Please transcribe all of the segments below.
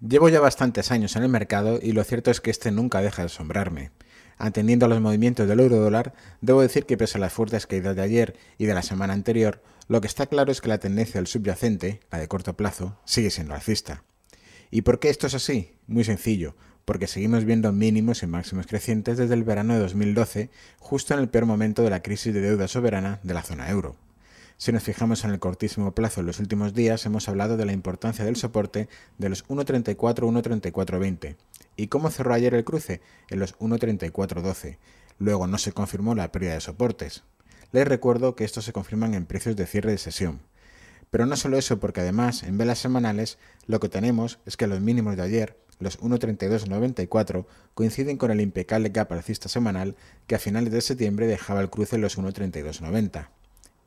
Llevo ya bastantes años en el mercado y lo cierto es que este nunca deja de asombrarme. Atendiendo a los movimientos del euro dólar, debo decir que pese a las fuertes caídas de ayer y de la semana anterior, lo que está claro es que la tendencia del subyacente, la de corto plazo, sigue siendo alcista. ¿Y por qué esto es así? Muy sencillo, porque seguimos viendo mínimos y máximos crecientes desde el verano de 2012, justo en el peor momento de la crisis de deuda soberana de la zona euro. Si nos fijamos en el cortísimo plazo en los últimos días, hemos hablado de la importancia del soporte de los 1.34-1.3420. ¿Y cómo cerró ayer el cruce? En los 1.3412. Luego no se confirmó la pérdida de soportes. Les recuerdo que estos se confirman en precios de cierre de sesión. Pero no solo eso, porque además en velas semanales lo que tenemos es que los mínimos de ayer, los 1.3294, coinciden con el impecable gap alcista semanal que a finales de septiembre dejaba el cruce en los 1.3290.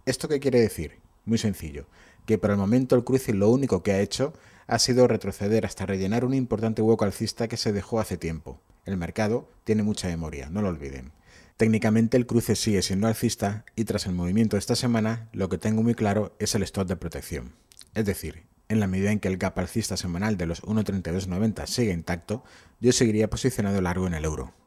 ¿Esto qué quiere decir? Muy sencillo, que por el momento el cruce lo único que ha hecho ha sido retroceder hasta rellenar un importante hueco alcista que se dejó hace tiempo. El mercado tiene mucha memoria, no lo olviden. Técnicamente el cruce sigue siendo alcista y tras el movimiento de esta semana lo que tengo muy claro es el stop de protección. Es decir, en la medida en que el gap alcista semanal de los 1.3290 sigue intacto, yo seguiría posicionado largo en el euro.